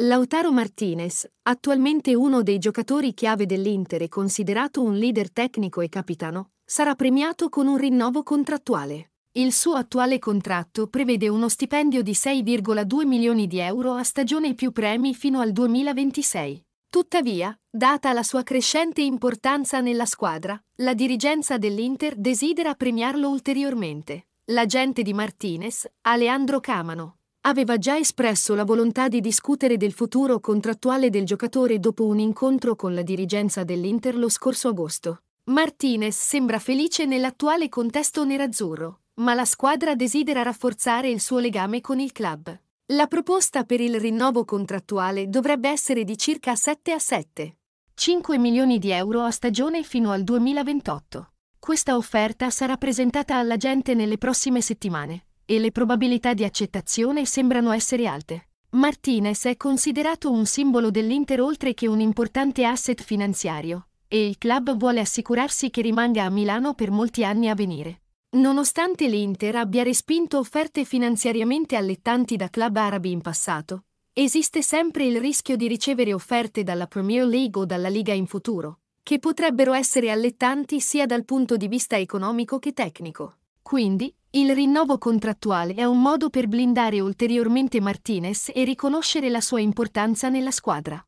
Lautaro Martinez, attualmente uno dei giocatori chiave dell'Inter e considerato un leader tecnico e capitano, sarà premiato con un rinnovo contrattuale. Il suo attuale contratto prevede uno stipendio di 6,2 milioni di euro a stagione più premi fino al 2026. Tuttavia, data la sua crescente importanza nella squadra, la dirigenza dell'Inter desidera premiarlo ulteriormente. L'agente di Martinez, Aleandro Camano aveva già espresso la volontà di discutere del futuro contrattuale del giocatore dopo un incontro con la dirigenza dell'Inter lo scorso agosto. Martinez sembra felice nell'attuale contesto nerazzurro, ma la squadra desidera rafforzare il suo legame con il club. La proposta per il rinnovo contrattuale dovrebbe essere di circa 7 a 7. 5 milioni di euro a stagione fino al 2028. Questa offerta sarà presentata alla gente nelle prossime settimane e le probabilità di accettazione sembrano essere alte. Martinez è considerato un simbolo dell'Inter oltre che un importante asset finanziario, e il club vuole assicurarsi che rimanga a Milano per molti anni a venire. Nonostante l'Inter abbia respinto offerte finanziariamente allettanti da club arabi in passato, esiste sempre il rischio di ricevere offerte dalla Premier League o dalla Liga in futuro, che potrebbero essere allettanti sia dal punto di vista economico che tecnico. Quindi, il rinnovo contrattuale è un modo per blindare ulteriormente Martinez e riconoscere la sua importanza nella squadra.